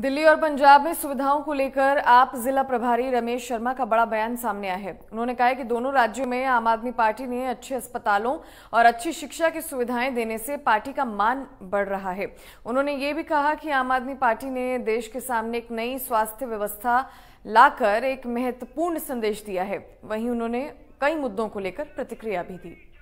दिल्ली और पंजाब में सुविधाओं को लेकर आप जिला प्रभारी रमेश शर्मा का बड़ा बयान सामने आया है उन्होंने कहा है कि दोनों राज्यों में आम आदमी पार्टी ने अच्छे अस्पतालों और अच्छी शिक्षा की सुविधाएं देने से पार्टी का मान बढ़ रहा है उन्होंने ये भी कहा कि आम आदमी पार्टी ने देश के सामने एक नई स्वास्थ्य व्यवस्था लाकर एक महत्वपूर्ण संदेश दिया है वहीं उन्होंने कई मुद्दों को लेकर प्रतिक्रिया भी दी